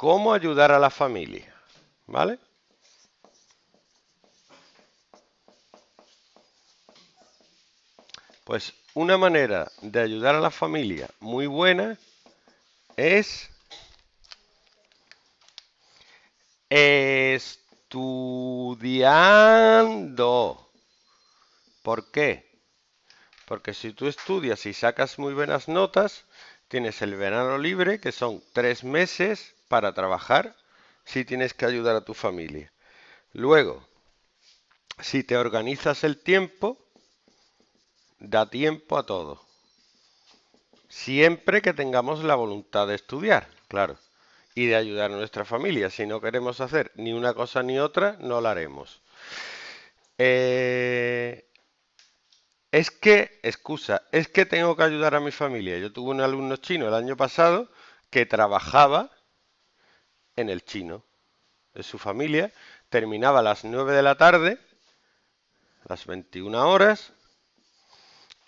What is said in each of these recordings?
cómo ayudar a la familia. ¿Vale? Pues una manera de ayudar a la familia muy buena es estudiando. ¿Por qué? Porque si tú estudias y sacas muy buenas notas, Tienes el verano libre, que son tres meses para trabajar si tienes que ayudar a tu familia. Luego, si te organizas el tiempo, da tiempo a todo. Siempre que tengamos la voluntad de estudiar, claro, y de ayudar a nuestra familia. Si no queremos hacer ni una cosa ni otra, no la haremos. Eh, es que, excusa, es que tengo que ayudar a mi familia. Yo tuve un alumno chino el año pasado que trabajaba en el chino de su familia, terminaba a las 9 de la tarde, las 21 horas,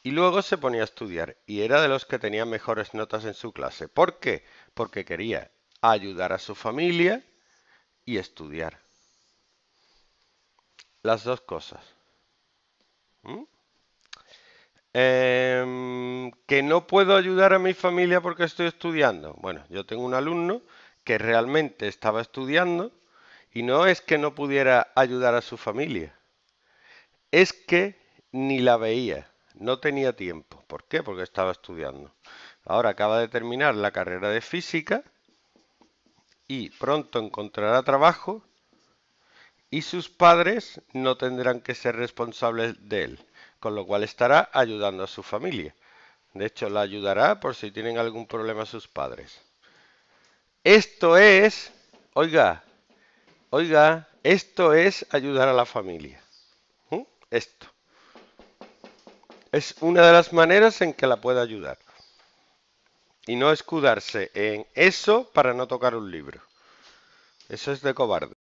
y luego se ponía a estudiar. Y era de los que tenía mejores notas en su clase. ¿Por qué? Porque quería ayudar a su familia y estudiar. Las dos cosas. ¿Mm? Em, que no puedo ayudar a mi familia porque estoy estudiando. Bueno, yo tengo un alumno que realmente estaba estudiando y no es que no pudiera ayudar a su familia, es que ni la veía, no tenía tiempo. ¿Por qué? Porque estaba estudiando. Ahora acaba de terminar la carrera de física y pronto encontrará trabajo y sus padres no tendrán que ser responsables de él con lo cual estará ayudando a su familia. De hecho, la ayudará por si tienen algún problema sus padres. Esto es, oiga, oiga, esto es ayudar a la familia. ¿Mm? Esto. Es una de las maneras en que la puede ayudar. Y no escudarse en eso para no tocar un libro. Eso es de cobarde.